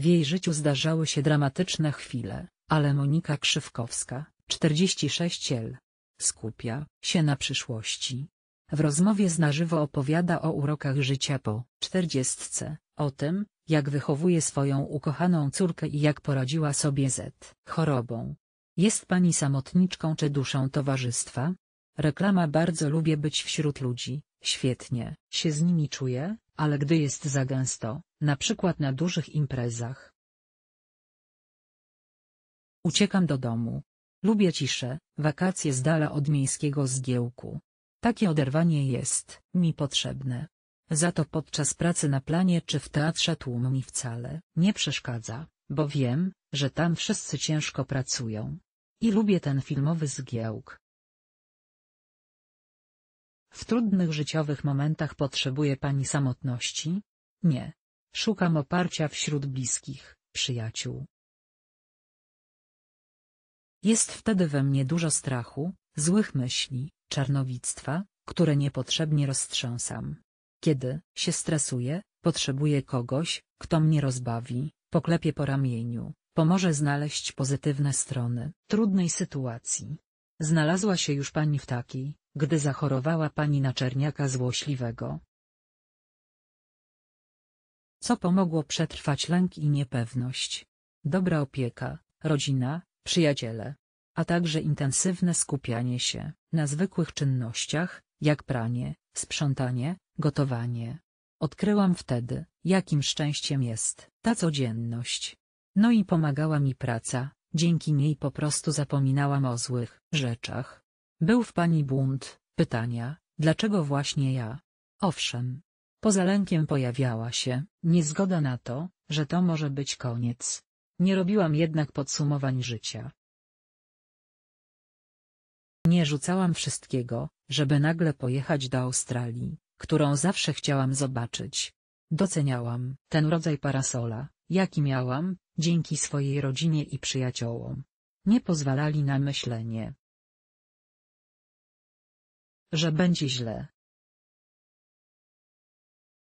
W jej życiu zdarzały się dramatyczne chwile, ale Monika Krzywkowska, 46 L. Skupia się na przyszłości. W rozmowie z na żywo opowiada o urokach życia po 40, o tym, jak wychowuje swoją ukochaną córkę i jak poradziła sobie z chorobą. Jest pani samotniczką czy duszą towarzystwa? Reklama bardzo lubię być wśród ludzi, świetnie się z nimi czuję, ale gdy jest za gęsto, na przykład na dużych imprezach. Uciekam do domu. Lubię ciszę, wakacje z dala od miejskiego zgiełku. Takie oderwanie jest mi potrzebne. Za to podczas pracy na planie czy w teatrze tłum mi wcale nie przeszkadza, bo wiem, że tam wszyscy ciężko pracują. I lubię ten filmowy zgiełk, w trudnych życiowych momentach potrzebuje pani samotności? Nie. Szukam oparcia wśród bliskich, przyjaciół. Jest wtedy we mnie dużo strachu, złych myśli, czarnowictwa, które niepotrzebnie roztrząsam. Kiedy się stresuję, potrzebuję kogoś, kto mnie rozbawi, poklepie po ramieniu, pomoże znaleźć pozytywne strony trudnej sytuacji. Znalazła się już pani w takiej, gdy zachorowała pani na czerniaka złośliwego. Co pomogło przetrwać lęk i niepewność? Dobra opieka, rodzina, przyjaciele, a także intensywne skupianie się na zwykłych czynnościach, jak pranie, sprzątanie, gotowanie. Odkryłam wtedy, jakim szczęściem jest ta codzienność. No i pomagała mi praca, dzięki niej po prostu zapominałam o złych rzeczach, był w pani bunt, pytania, dlaczego właśnie ja? Owszem. Poza lękiem pojawiała się niezgoda na to, że to może być koniec. Nie robiłam jednak podsumowań życia. Nie rzucałam wszystkiego, żeby nagle pojechać do Australii, którą zawsze chciałam zobaczyć. Doceniałam ten rodzaj parasola, jaki miałam, dzięki swojej rodzinie i przyjaciołom. Nie pozwalali na myślenie, że będzie źle.